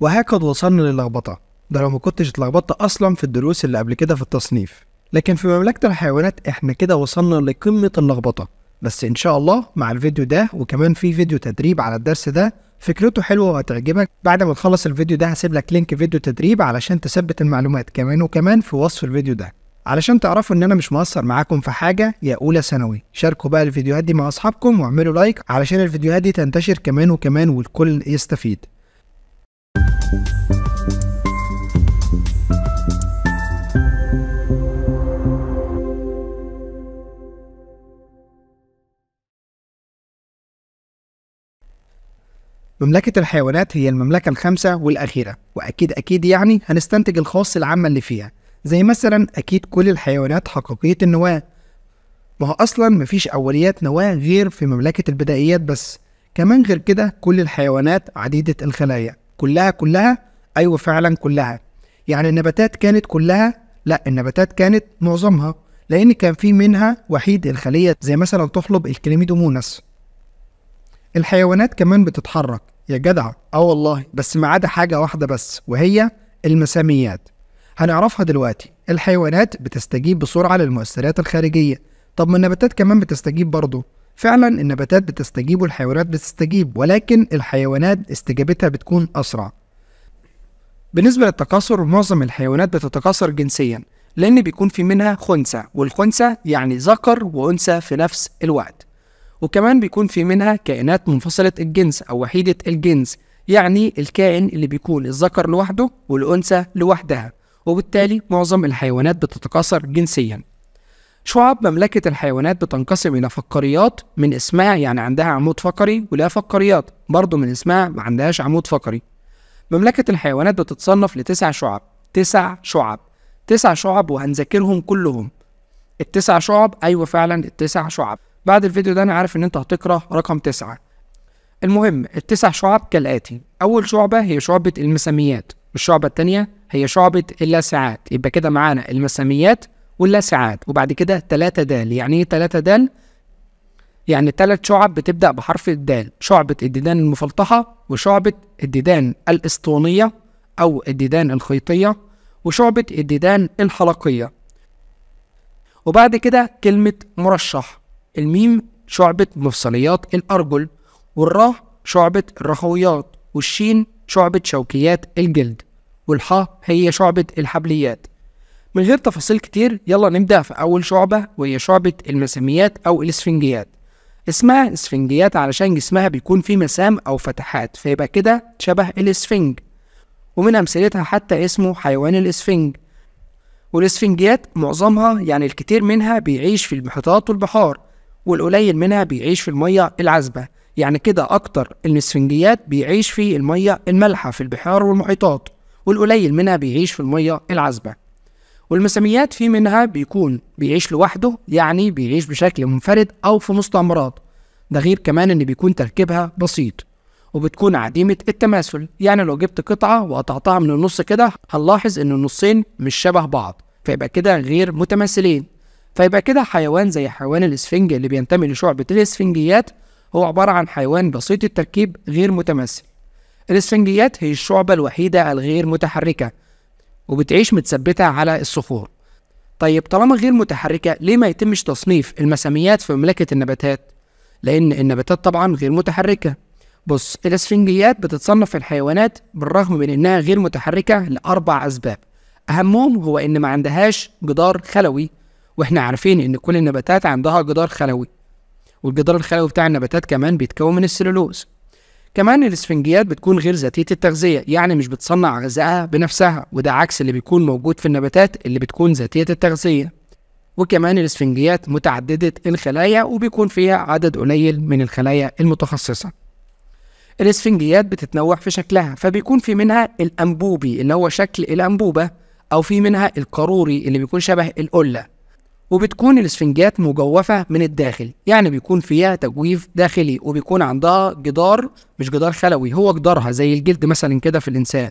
وهكذا وصلنا للخبطة ده لو ما كنتش اتلخبطت أصلا في الدروس اللي قبل كده في التصنيف لكن في مملكة الحيوانات احنا كده وصلنا لقمة اللخبطة بس إن شاء الله مع الفيديو ده وكمان في فيديو تدريب على الدرس ده فكرته حلوة وهتعجبك بعد ما تخلص الفيديو ده هسيب لك لينك فيديو تدريب علشان تثبت المعلومات كمان وكمان في وصف الفيديو ده علشان تعرفوا ان انا مش مقصر معاكم في حاجه يا اولى ثانوي شاركوا بقى الفيديوهات دي مع اصحابكم واعملوا لايك علشان الفيديوهات دي تنتشر كمان وكمان والكل يستفيد مملكة الحيوانات هي المملكة الخامسة والأخيرة وأكيد أكيد يعني هنستنتج الخاص العامة اللي فيها زي مثلا أكيد كل الحيوانات حقيقية النواة ما هو أصلا مفيش أوليات نواة غير في مملكة البدائيات بس كمان غير كده كل الحيوانات عديدة الخلايا كلها كلها ايوه فعلا كلها يعني النباتات كانت كلها لا النباتات كانت معظمها لان كان في منها وحيد الخليه زي مثلا تحلب الكليميدومونس الحيوانات كمان بتتحرك يا جدع اه والله بس ما عدا حاجه واحده بس وهي المساميات هنعرفها دلوقتي الحيوانات بتستجيب بسرعه للمؤثرات الخارجيه طب ما النباتات كمان بتستجيب برضه فعلا النباتات بتستجيب والحيوانات بتستجيب ولكن الحيوانات استجابتها بتكون أسرع بالنسبة للتكاثر معظم الحيوانات بتتكاثر جنسيا لأن بيكون في منها خنثى والخنثى يعني ذكر وأنثى في نفس الوقت وكمان بيكون في منها كائنات منفصلة الجنس أو وحيدة الجنس يعني الكائن اللي بيكون الذكر لوحده والأنثى لوحدها وبالتالي معظم الحيوانات بتتكاثر جنسيا شعب مملكة الحيوانات بتنقسم إلى فقاريات من اسمها يعني عندها عمود فقري ولا فقاريات برضه من اسمها ما عندهاش عمود فقري مملكة الحيوانات بتتصنف لتسع شعب تسع شعب تسع شعب وهنذاكرهم كلهم التسع شعب أيوة فعلا التسع شعب بعد الفيديو ده أنا عارف إن أنت هتقرأ رقم تسعة المهم التسع شعب كالآتي أول شعبة هي شعبة المساميات الشعبة التانية هي شعبة اللاسعات يبقى كده معانا المساميات واللاسعات وبعد كده تلاتة د يعني ايه تلاتة د يعني ثلاث شعب بتبدأ بحرف الدال شعبة الديدان المفلطحة وشعبة الديدان الإسطوانية أو الديدان الخيطية وشعبة الديدان الحلقية وبعد كده كلمة مرشح الميم شعبة مفصليات الأرجل والراء شعبة الرخويات والشين شعبة شوكيات الجلد والحاء هي شعبة الحبليات من غير تفاصيل كتير يلا نبدأ في أول شعبة وهي شعبة المساميات أو الإسفنجيات اسمها إسفنجيات علشان جسمها بيكون فيه مسام أو فتحات فيبقى كده شبه الإسفنج ومن أمثلتها حتى اسمه حيوان الإسفنج والإسفنجيات معظمها يعني الكتير منها بيعيش في المحيطات والبحار والقليل منها بيعيش في المية العذبة يعني كده أكتر الإسفنجيات بيعيش في المية المالحة في البحار والمحيطات والقليل منها بيعيش في المية العذبة والمساميات في منها بيكون بيعيش لوحده يعني بيعيش بشكل منفرد أو في مستعمرات ده غير كمان إن بيكون تركيبها بسيط وبتكون عديمة التماثل يعني لو جبت قطعة وقطعتها من النص كده هنلاحظ إن النصين مش شبه بعض فيبقى كده غير متماثلين فيبقى كده حيوان زي حيوان الإسفنج اللي بينتمي لشعبة الإسفنجيات هو عبارة عن حيوان بسيط التركيب غير متماثل الإسفنجيات هي الشعبة الوحيدة الغير متحركة وبتعيش متثبتة على الصخور طيب طالما غير متحركة ليه ما يتمش تصنيف المساميات في مملكة النباتات؟ لأن النباتات طبعا غير متحركة بص الاسفنجيات بتتصنف الحيوانات بالرغم من إنها غير متحركة لأربع أسباب أهمهم هو إن ما عندهاش جدار خلوي وإحنا عارفين إن كل النباتات عندها جدار خلوي والجدار الخلوي بتاع النباتات كمان بيتكون من السلولوز كمان الاسفنجيات بتكون غير ذاتية التغذية يعني مش بتصنع غذائها بنفسها وده عكس اللي بيكون موجود في النباتات اللي بتكون ذاتية التغذية وكمان الاسفنجيات متعددة الخلايا وبيكون فيها عدد قليل من الخلايا المتخصصة الاسفنجيات بتتنوع في شكلها فبيكون في منها الأنبوبي اللي هو شكل الأنبوبة أو في منها القاروري اللي بيكون شبه القلة وبتكون الاسفنجات مجوفة من الداخل يعني بيكون فيها تجويف داخلي وبيكون عندها جدار مش جدار خلوي هو جدارها زي الجلد مثلا كده في الإنسان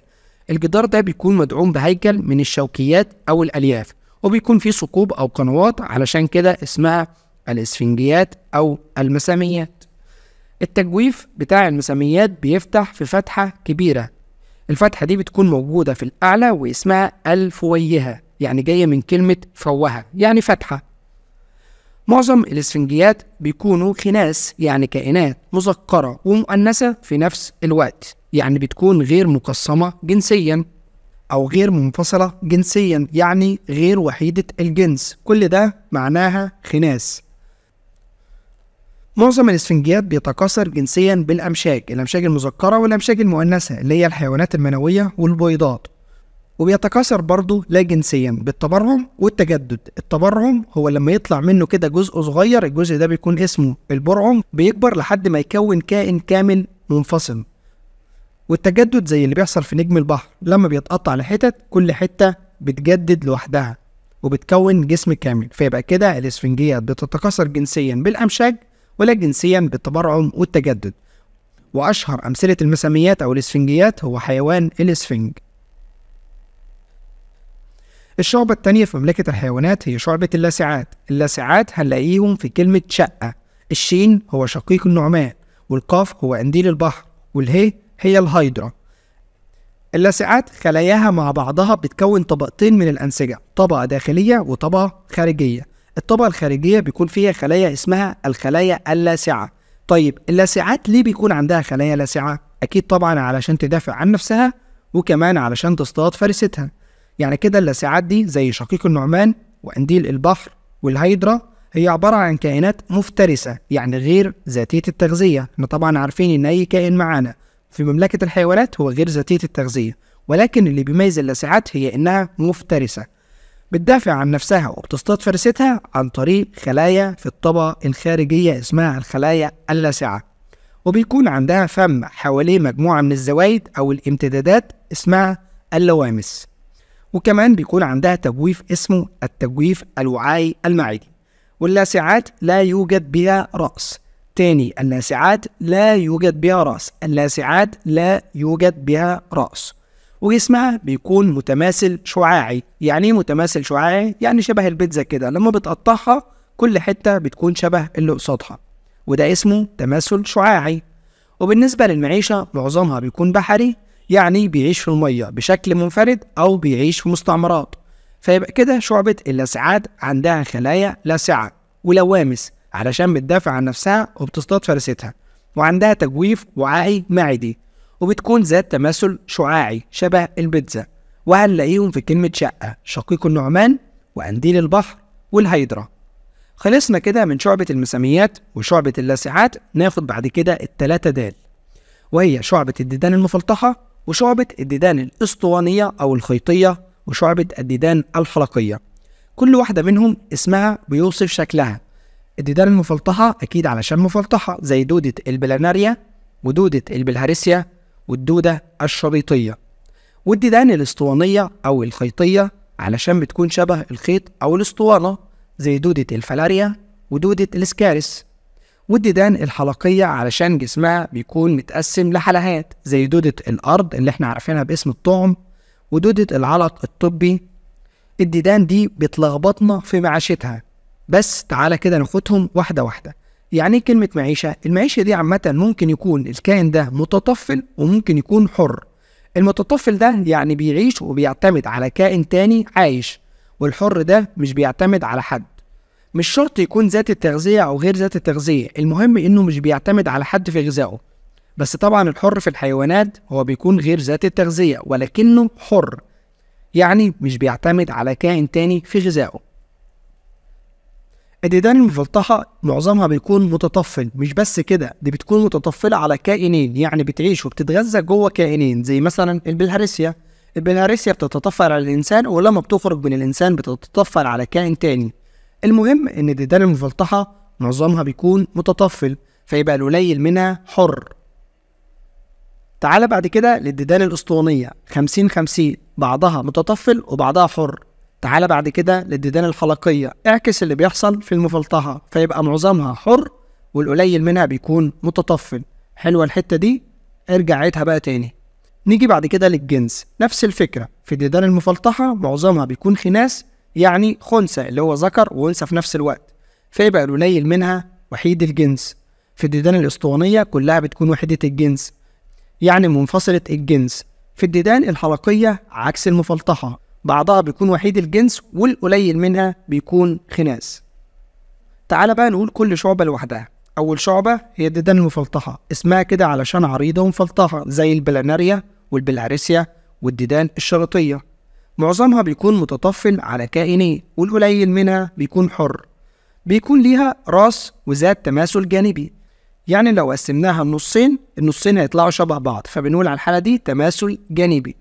الجدار ده بيكون مدعوم بهيكل من الشوكيات أو الألياف وبيكون فيه ثقوب أو قنوات علشان كده اسمها الإسفنجيات أو المساميات التجويف بتاع المساميات بيفتح في فتحة كبيرة الفتحة دي بتكون موجودة في الأعلى واسمها الفويهة يعني جايه من كلمه فوهه يعني فتحه معظم الاسفنجيات بيكونوا خناس يعني كائنات مذكره ومؤنثه في نفس الوقت يعني بتكون غير مقسمه جنسيا او غير منفصله جنسيا يعني غير وحيده الجنس كل ده معناها خناس معظم الاسفنجيات بيتكاثر جنسيا بالامشاج الامشاج المذكره والامشاج المؤنثه اللي هي الحيوانات المنويه والبيضات وبيتكاثر برضه لا جنسيا بالتبرعم والتجدد التبرعم هو لما يطلع منه كده جزء صغير الجزء ده بيكون اسمه البرعم بيكبر لحد ما يكون كائن كامل منفصل والتجدد زي اللي بيحصل في نجم البحر لما بيتقطع لحتت كل حتة بتجدد لوحدها وبتكون جسم كامل فيبقى كده الاسفنجيات بتتكاثر جنسيا بالأمشاج ولا جنسيا بالتبرعم والتجدد وأشهر أمثلة المساميات أو الإسفنجيات هو حيوان الإسفنج الشعبة التانية في مملكة الحيوانات هي شعبة اللاسعات اللاسعات هنلاقيهم في كلمة شقة الشين هو شقيق النعمان والقاف هو قنديل البحر والهي هي الهيدرا اللاسعات خلاياها مع بعضها بتكون طبقتين من الأنسجة طبقة داخلية وطبقة خارجية الطبقة الخارجية بيكون فيها خلايا اسمها الخلايا اللاسعة طيب اللاسعات ليه بيكون عندها خلايا لاسعة؟ أكيد طبعا علشان تدافع عن نفسها وكمان علشان تصطاد فريستها يعني كده اللاسعات دي زي شقيق النعمان وقنديل البحر والهيدرا هي عبارة عن كائنات مفترسة يعني غير ذاتية التغذية احنا طبعا عارفين ان اي كائن معانا في مملكة الحيوانات هو غير ذاتية التغذية ولكن اللي بيميز اللاسعات هي انها مفترسة بتدافع عن نفسها وبتصطاد فرستها عن طريق خلايا في الطبقة الخارجية اسمها الخلايا اللاسعة وبيكون عندها فم حواليه مجموعة من الزوايد أو الامتدادات اسمها اللوامس وكمان بيكون عندها تجويف اسمه التجويف الوعائي المعدي واللاسعات لا يوجد بها رأس تاني اللاسعات لا يوجد بها رأس اللاسعات لا يوجد بها رأس وجسمها بيكون متماثل شعاعي يعني ايه متماثل شعاعي يعني شبه البيتزا كده لما بتقطعها كل حتة بتكون شبه اللي قصادها وده اسمه تماثل شعاعي وبالنسبة للمعيشة معظمها بيكون بحري يعني بيعيش في المية بشكل منفرد أو بيعيش في مستعمرات فيبقى كده شعبة الأسعاد عندها خلايا لاسعة ولوامس علشان بتدافع عن نفسها وبتصطاد فرستها وعندها تجويف وعائي معدي وبتكون ذات تماثل شعاعي شبه البيتزا وهنلاقيهم في كلمة شقة شقيق النعمان وقنديل البحر والهيدرا خلصنا كده من شعبة المساميات وشعبة اللاسعات ناخد بعد كده التلاتة دال وهي شعبة الديدان المفلطحة وشعبة الديدان الأسطوانية أو الخيطية وشعبة الديدان الحلقية كل واحدة منهم اسمها بيوصف شكلها الديدان المفلطحة أكيد علشان مفلطحة زي دودة البلاناريا ودودة البلهارسيا والدودة الشريطية والديدان الأسطوانية أو الخيطية علشان بتكون شبه الخيط أو الأسطوانة زي دودة الفلاريا ودودة الإسكارس والديدان الحلقية علشان جسمها بيكون متقسم لحلقات زي دودة الأرض اللي احنا عارفينها باسم الطعم ودودة العلق الطبي الديدان دي بتلخبطنا في معيشتها بس تعالى كده ناخدهم واحدة واحدة يعني ايه كلمة معيشة؟ المعيشة دي عامة ممكن يكون الكائن ده متطفل وممكن يكون حر المتطفل ده يعني بيعيش وبيعتمد على كائن تاني عايش والحر ده مش بيعتمد على حد مش شرط يكون ذات التغذية أو غير ذات التغذية المهم إنه مش بيعتمد على حد في غذائه بس طبعا الحر في الحيوانات هو بيكون غير ذات التغذية ولكنه حر يعني مش بيعتمد على كائن تاني في غذائه الديدان المفلطحة معظمها بيكون متطفل مش بس كده دي بتكون متطفلة على كائنين يعني بتعيش وبتتغذى جوه كائنين زي مثلا البلهارسيا البلهارسيا بتتطفل على الإنسان ولما بتخرج من الإنسان بتتطفل على كائن تاني المهم ان الديدان المفلطحه معظمها بيكون متطفل فيبقى القليل منها حر تعال بعد كده للديدان الاسطوانيه 50 50 بعضها متطفل وبعضها حر تعال بعد كده للديدان الحلقيه اعكس اللي بيحصل في المفلطحه فيبقى معظمها حر والقليل منها بيكون متطفل حلوه الحته دي ارجع عيدها بقى تاني نيجي بعد كده للجنس نفس الفكره في الديدان المفلطحه معظمها بيكون خناس يعني خنثى اللي هو ذكر وانثى في نفس الوقت فيبقى القليل منها وحيد الجنس في الديدان الاسطوانية كلها بتكون وحدة الجنس يعني منفصلة الجنس في الديدان الحلقية عكس المفلطحة بعضها بيكون وحيد الجنس والقليل منها بيكون خناس تعال بقى نقول كل شعبة لوحدها أول شعبة هي الديدان المفلطحة اسمها كده علشان عريضة ومفلطحة زي البلاناريا والبلاريسيا والديدان الشريطية معظمها بيكون متطفل على كائنين والقليل منها بيكون حر بيكون ليها راس وذات تماثل جانبي يعني لو قسمناها النصين النصين هيطلعوا شبه بعض فبنقول على الحالة دي تماثل جانبي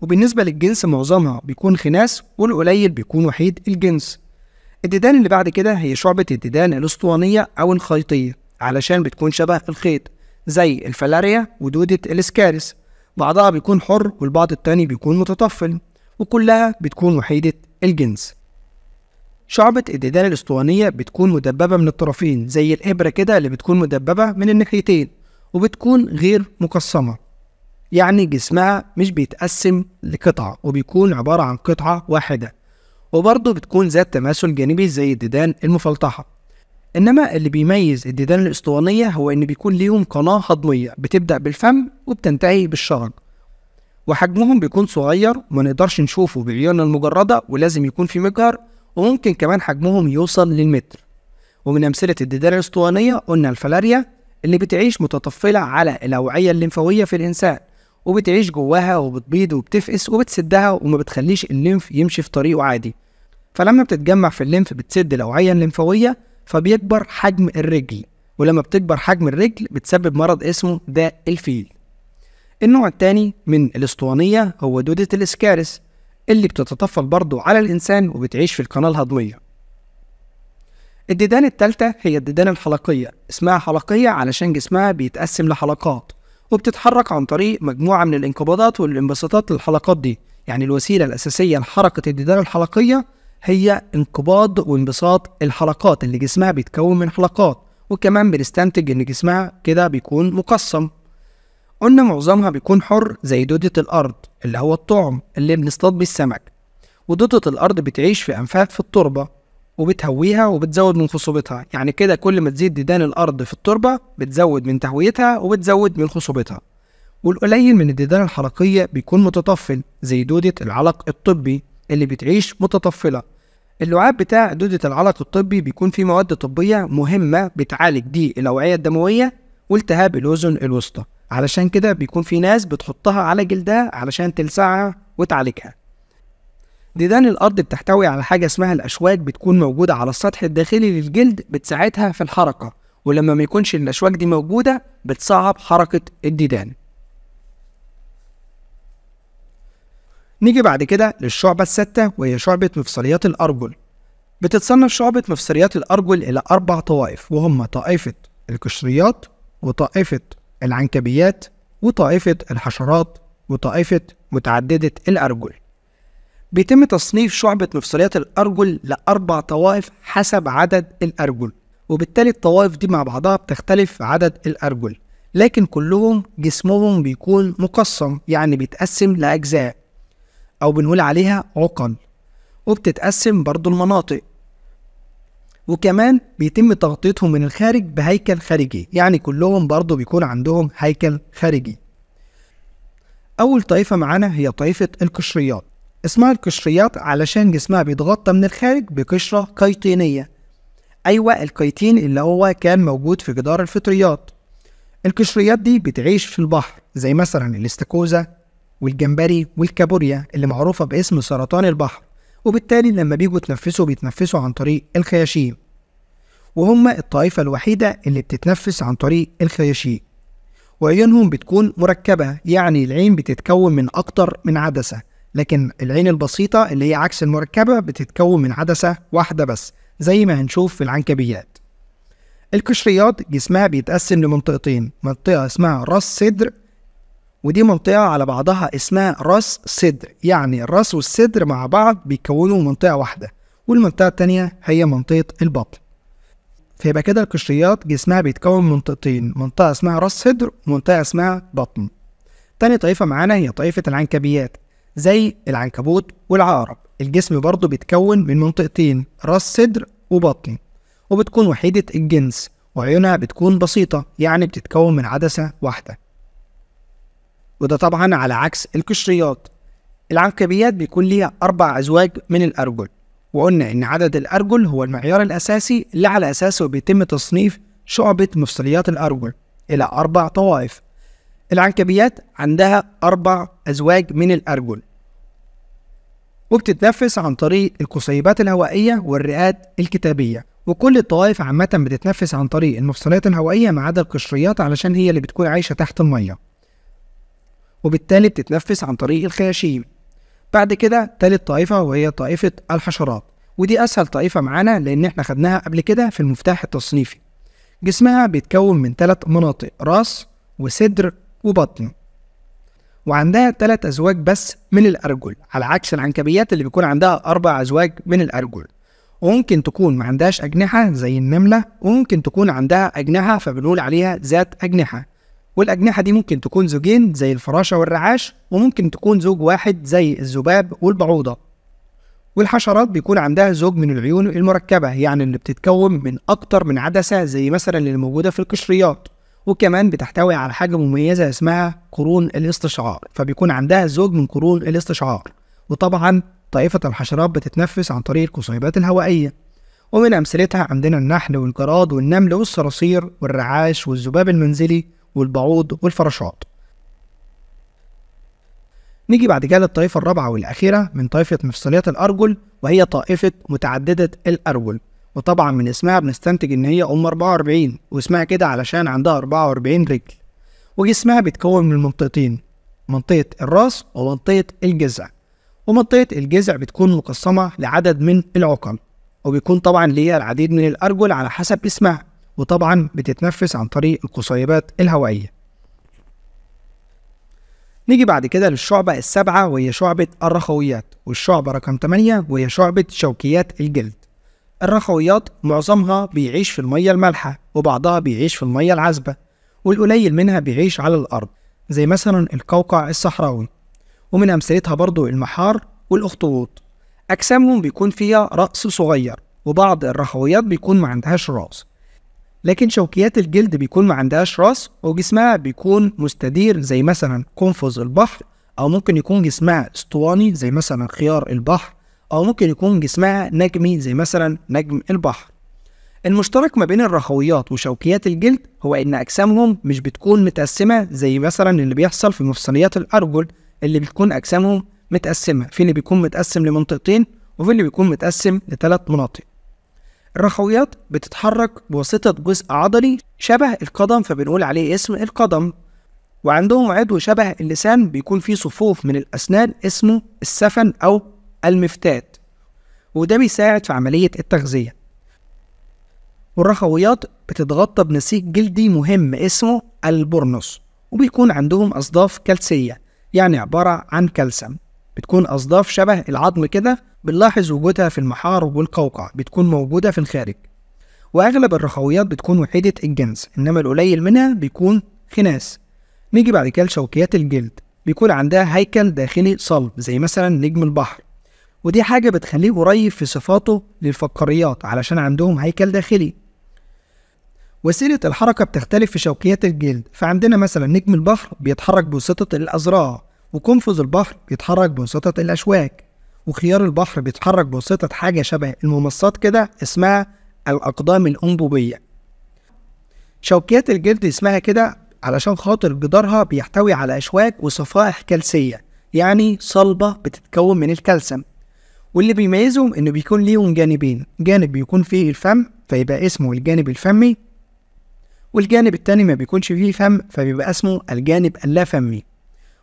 وبالنسبة للجنس معظمها بيكون خناس والقليل بيكون وحيد الجنس الديدان اللي بعد كده هي شعبة الديدان الأسطوانية أو الخيطية علشان بتكون شبه الخيط زي الفلاريا ودودة الإسكارس بعضها بيكون حر والبعض التاني بيكون متطفل وكلها بتكون وحيدة الجنس شعبة الديدان الأسطوانية بتكون مدببة من الطرفين زي الإبرة كده اللي بتكون مدببة من الناحيتين وبتكون غير مقسمة يعني جسمها مش بيتقسم لقطع وبيكون عبارة عن قطعة واحدة وبرضه بتكون ذات تماثل جانبي زي الديدان المفلطحة إنما اللي بيميز الديدان الأسطوانية هو إن بيكون ليهم قناة هضمية بتبدأ بالفم وبتنتهي بالشرج وحجمهم بيكون صغير وما نقدرش نشوفه بعيوننا المجردة ولازم يكون في مجهر وممكن كمان حجمهم يوصل للمتر ومن أمثلة الديدان الأسطوانية قلنا الفلاريا اللي بتعيش متطفلة على الأوعية الليمفاوية في الإنسان وبتعيش جواها وبتبيض وبتفقس وبتسدها وما بتخليش الليمف يمشي في طريقه عادي فلما بتتجمع في الليمف بتسد الأوعية الليمفاوية فبيكبر حجم الرجل ولما بتكبر حجم الرجل بتسبب مرض اسمه داء الفيل النوع الثاني من الاسطوانية هو دودة الإسكارس اللي بتتطفل برضو على الإنسان وبتعيش في القناة الهضمية الديدان التالتة هي الديدان الحلقية اسمها حلقية علشان جسمها بيتقسم لحلقات وبتتحرك عن طريق مجموعة من الانقباضات والانبساطات للحلقات دي يعني الوسيلة الأساسية لحركة الديدان الحلقية هي انقباض وانبساط الحلقات اللي جسمها بيتكون من حلقات وكمان بنستنتج إن جسمها كده بيكون مقسم قلنا معظمها بيكون حر زي دودة الأرض اللي هو الطعم اللي بنصطاد بيه السمك ودودة الأرض بتعيش في أنفاق في التربة وبتهويها وبتزود من خصوبتها يعني كده كل ما تزيد ديدان الأرض في التربة بتزود من تهويتها وبتزود من خصوبتها والقليل من الديدان الحركية بيكون متطفل زي دودة العلق الطبي اللي بتعيش متطفلة اللعاب بتاع دودة العلق الطبي بيكون فيه مواد طبية مهمة بتعالج دي الأوعية الدموية والتهاب الأذن الوسطى علشان كده بيكون في ناس بتحطها على جلدها علشان تلسعها وتعالجها ديدان الأرض بتحتوي على حاجة اسمها الأشواك بتكون موجودة على السطح الداخلي للجلد بتساعدها في الحركة ولما ما يكونش الأشواك دي موجودة بتصعب حركة الديدان نيجي بعد كده للشعبة الستة وهي شعبة مفصليات الأرجل بتتصنف شعبة مفصليات الأرجل إلى أربع طوائف وهم طائفة القشريات وطائفة العنكبيات وطائفة الحشرات وطائفة متعددة الأرجل بيتم تصنيف شعبة مفصليات الأرجل لأربع طوائف حسب عدد الأرجل وبالتالي الطوائف دي مع بعضها بتختلف عدد الأرجل لكن كلهم جسمهم بيكون مقسم يعني بيتقسم لأجزاء أو بنقول عليها عقل وبتتقسم برضو المناطق وكمان بيتم تغطيتهم من الخارج بهيكل خارجي يعني كلهم برضه بيكون عندهم هيكل خارجي أول طائفة معانا هي طائفة القشريات اسمها القشريات علشان جسمها بيتغطى من الخارج بقشرة كيتينية أيوة الكيتين اللي هو كان موجود في جدار الفطريات القشريات دي بتعيش في البحر زي مثلا الاستاكوزا والجمبري والكابوريا اللي معروفة باسم سرطان البحر وبالتالي لما بيجوا يتنفسوا بيتنفسوا عن طريق الخياشيم وهم الطائفة الوحيدة اللي بتتنفس عن طريق الخياشيم وعيونهم بتكون مركبة يعني العين بتتكون من أكتر من عدسة لكن العين البسيطة اللي هي عكس المركبة بتتكون من عدسة واحدة بس زي ما هنشوف في العنكبيات القشريات جسمها بيتقسم لمنطقتين منطقة اسمها راس صدر ودي منطقة على بعضها اسمها راس صدر يعني الراس والصدر مع بعض بيكونوا منطقة واحدة والمنطقة التانية هي منطقة البطن فيبقى كده القشريات جسمها بيتكون من منطقتين منطقة اسمها راس صدر ومنطقة اسمها بطن تاني طائفة معانا هي طائفة العنكبيات زي العنكبوت والعقرب الجسم برضه بيتكون من منطقتين راس صدر وبطن وبتكون وحيدة الجنس وعيونها بتكون بسيطة يعني بتتكون من عدسة واحدة وده طبعا على عكس القشريات العنكبيات بيكون ليها أربع أزواج من الأرجل وقلنا إن عدد الأرجل هو المعيار الأساسي اللي على أساسه بيتم تصنيف شعبة مفصليات الأرجل إلى أربع طوائف العنكبيات عندها أربع أزواج من الأرجل وبتتنفس عن طريق القصيبات الهوائية والرئات الكتابية وكل الطوائف عامة بتتنفس عن طريق المفصليات الهوائية ما عدا القشريات علشان هي اللي بتكون عايشة تحت المية وبالتالي بتتنفس عن طريق الخياشيم بعد كده تالت طائفة وهي طائفة الحشرات ودي أسهل طائفة معانا لأن احنا خدناها قبل كده في المفتاح التصنيفي جسمها بيتكون من تلات مناطق راس وصدر وبطن وعندها تلات أزواج بس من الأرجل على عكس العنكبيات اللي بيكون عندها أربع أزواج من الأرجل وممكن تكون ما عندهاش أجنحة زي النملة وممكن تكون عندها أجنحة فبنقول عليها ذات أجنحة والأجنحة دي ممكن تكون زوجين زي الفراشة والرعاش وممكن تكون زوج واحد زي الذباب والبعوضة والحشرات بيكون عندها زوج من العيون المركبة يعني اللي بتتكون من أكتر من عدسة زي مثلا اللي موجودة في القشريات وكمان بتحتوي على حاجة مميزة اسمها قرون الاستشعار فبيكون عندها زوج من قرون الاستشعار وطبعا طائفة الحشرات بتتنفس عن طريق القصيبات الهوائية ومن أمثلتها عندنا النحل والجراد والنمل والصراصير والرعاش والذباب المنزلي والبعوض والفراشات نيجي بعد كده للطائفة الرابعة والأخيرة من طائفة مفصليات الأرجل وهي طائفة متعددة الأرجل وطبعا من اسمها بنستنتج إن هي أم 44 واسمها كده علشان عندها 44 رجل وجسمها بيتكون من منطقتين منطقة الراس ومنطقة الجذع ومنطقة الجذع بتكون مقسمة لعدد من العقل وبيكون طبعا ليها العديد من الأرجل على حسب اسمها وطبعا بتتنفس عن طريق القصيبات الهوائية نيجي بعد كده للشعبة السابعة وهي شعبة الرخويات والشعبة رقم 8 وهي شعبة شوكيات الجلد الرخويات معظمها بيعيش في المية المالحة وبعضها بيعيش في المية العذبة والقليل منها بيعيش على الأرض زي مثلا القوقع الصحراوي ومن أمثلتها برضو المحار والأخطبوط أجسامهم بيكون فيها رأس صغير وبعض الرخويات بيكون ما عندهاش رأس لكن شوكيات الجلد بيكون ما عندهاش راس وجسمها بيكون مستدير زي مثلا قنفذ البحر أو ممكن يكون جسمها اسطواني زي مثلا خيار البحر أو ممكن يكون جسمها نجمي زي مثلا نجم البحر المشترك ما بين الرخويات وشوكيات الجلد هو إن أجسامهم مش بتكون متقسمة زي مثلا اللي بيحصل في مفصليات الأرجل اللي بتكون أجسامهم متقسمة في اللي بيكون متقسم لمنطقتين وفي اللي بيكون متقسم لثلاث مناطق الرخويات بتتحرك بواسطة جزء عضلي شبه القدم فبنقول عليه اسم القدم وعندهم عضو شبه اللسان بيكون فيه صفوف من الأسنان اسمه السفن أو المفتات وده بيساعد في عملية التغذية والرخويات بتتغطى بنسيج جلدي مهم اسمه البرنس وبيكون عندهم أصداف كلسية يعني عبارة عن كلسم بتكون أصداف شبه العظم كده بنلاحظ وجودها في المحارب والقوقع بتكون موجودة في الخارج وأغلب الرخويات بتكون وحيدة الجنس إنما القليل منها بيكون خناس نيجي بعد كده لشوكيات الجلد بيكون عندها هيكل داخلي صلب زي مثلا نجم البحر ودي حاجة بتخليه قريب في صفاته للفقاريات علشان عندهم هيكل داخلي وسيلة الحركة بتختلف في شوكيات الجلد فعندنا مثلا نجم البحر بيتحرك بواسطة الأزراع وقنفذ البحر بيتحرك بواسطة الأشواك وخيار البحر بيتحرك بواسطة حاجة شبه الممصات كده اسمها الأقدام الأنبوبية شوكيات الجلد اسمها كده علشان خاطر جدارها بيحتوي على أشواك وصفائح كلسية يعني صلبة بتتكون من الكالسيوم واللي بيميزهم إنه بيكون ليهم جانبين جانب بيكون فيه الفم فيبقى اسمه الجانب الفمي والجانب التاني ما بيكونش فيه فم فبيبقى اسمه الجانب اللافمي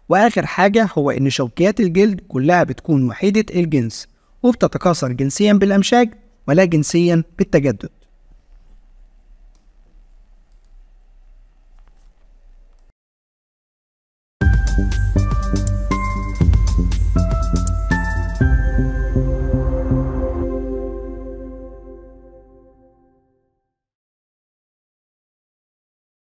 واخر حاجه هو ان شوكيات الجلد كلها بتكون وحيده الجنس وبتتكاثر جنسيا بالامشاج ولا جنسيا بالتجدد